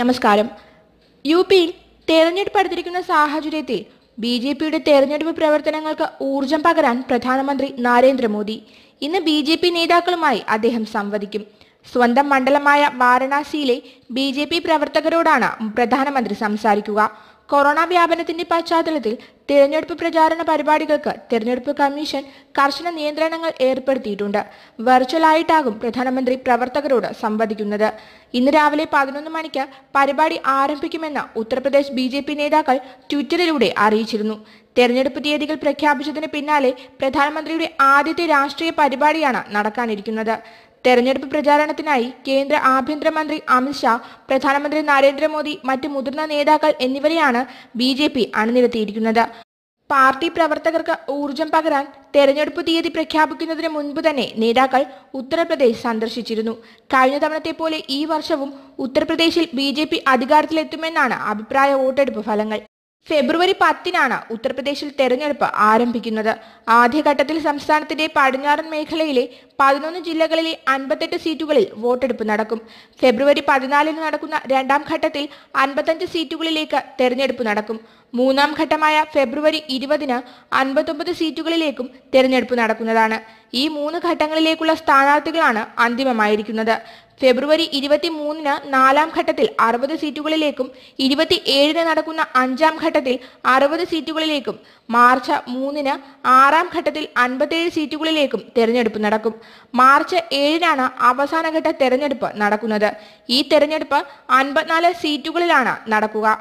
നമസ്കാരം യു പിയിൽ തെരഞ്ഞെടുപ്പ് അടുത്തിരിക്കുന്ന സാഹചര്യത്തിൽ ബി ജെ പിയുടെ തെരഞ്ഞെടുപ്പ് പ്രവർത്തനങ്ങൾക്ക് ഊർജം പകരാൻ പ്രധാനമന്ത്രി നരേന്ദ്രമോദി ഇന്ന് ബി ജെ പി നേതാക്കളുമായി അദ്ദേഹം സംവദിക്കും സ്വന്തം മണ്ഡലമായ വാരണാസിയിലെ ബി ജെ പി പ്രവർത്തകരോടാണ് പ്രധാനമന്ത്രി സംസാരിക്കുക കൊറോണ വ്യാപനത്തിന്റെ പശ്ചാത്തലത്തിൽ തിരഞ്ഞെടുപ്പ് പ്രചാരണ പരിപാടികൾക്ക് തിരഞ്ഞെടുപ്പ് കമ്മീഷൻ കർശന നിയന്ത്രണങ്ങൾ ഏർപ്പെടുത്തിയിട്ടുണ്ട് വെർച്വലായിട്ടാകും പ്രധാനമന്ത്രി പ്രവർത്തകരോട് സംവദിക്കുന്നത് ഇന്ന് രാവിലെ പതിനൊന്ന് മണിക്ക് പരിപാടി ആരംഭിക്കുമെന്ന് ഉത്തർപ്രദേശ് ബി ജെ പി നേതാക്കൾ ട്വിറ്ററിലൂടെ അറിയിച്ചിരുന്നു തെരഞ്ഞെടുപ്പ് തീയതികൾ പ്രഖ്യാപിച്ചതിന് പിന്നാലെ പ്രധാനമന്ത്രിയുടെ ആദ്യത്തെ രാഷ്ട്രീയ പരിപാടിയാണ് നടക്കാനിരിക്കുന്നത് തെരഞ്ഞെടുപ്പ് പ്രചാരണത്തിനായി കേന്ദ്ര ആഭ്യന്തരമന്ത്രി അമിത്ഷാ പ്രധാനമന്ത്രി നരേന്ദ്രമോദി മറ്റ് മുതിർന്ന നേതാക്കൾ എന്നിവരെയാണ് ബി ജെ പി അണിനിരത്തിയിരിക്കുന്നത് പാർട്ടി പ്രവർത്തകർക്ക് ഊർജം പകരാൻ തെരഞ്ഞെടുപ്പ് തീയതി പ്രഖ്യാപിക്കുന്നതിന് മുൻപ് തന്നെ നേതാക്കൾ ഉത്തർപ്രദേശ് സന്ദർശിച്ചിരുന്നു കഴിഞ്ഞ തവണത്തെ പോലെ ഈ വർഷവും ഉത്തർപ്രദേശിൽ ബി ജെ പി അധികാരത്തിലെത്തുമെന്നാണ് അഭിപ്രായ വോട്ടെടുപ്പ് ഫലങ്ങൾ ഫെബ്രുവരി പത്തിനാണ് ഉത്തർപ്രദേശിൽ തെരഞ്ഞെടുപ്പ് ആരംഭിക്കുന്നത് ആദ്യഘട്ടത്തിൽ സംസ്ഥാനത്തിന്റെ പടിഞ്ഞാറൻ മേഖലയിലെ പതിനൊന്ന് ജില്ലകളിലെ അൻപത്തെട്ട് സീറ്റുകളിൽ വോട്ടെടുപ്പ് നടക്കും ഫെബ്രുവരി പതിനാലിന് നടക്കുന്ന രണ്ടാം ഘട്ടത്തിൽ അൻപത്തഞ്ച് സീറ്റുകളിലേക്ക് തെരഞ്ഞെടുപ്പ് നടക്കും മൂന്നാം ഘട്ടമായ ഫെബ്രുവരി ഇരുപതിന് അൻപത്തൊമ്പത് സീറ്റുകളിലേക്കും തെരഞ്ഞെടുപ്പ് നടക്കുന്നതാണ് ഈ മൂന്ന് ഘട്ടങ്ങളിലേക്കുള്ള സ്ഥാനാർത്ഥികളാണ് അന്തിമമായിരിക്കുന്നത് ഫെബ്രുവരി ഇരുപത്തി മൂന്നിന് നാലാം ഘട്ടത്തിൽ അറുപത് സീറ്റുകളിലേക്കും ഇരുപത്തി ഏഴിന് നടക്കുന്ന അഞ്ചാം ഘട്ടത്തിൽ അറുപത് സീറ്റുകളിലേക്കും മാർച്ച് മൂന്നിന് ആറാം ഘട്ടത്തിൽ അൻപത്തേഴ് സീറ്റുകളിലേക്കും തെരഞ്ഞെടുപ്പ് നടക്കും മാർച്ച് ഏഴിനാണ് അവസാനഘട്ട തെരഞ്ഞെടുപ്പ് നടക്കുന്നത് ഈ തെരഞ്ഞെടുപ്പ് അൻപത്തിനാല് സീറ്റുകളിലാണ് നടക്കുക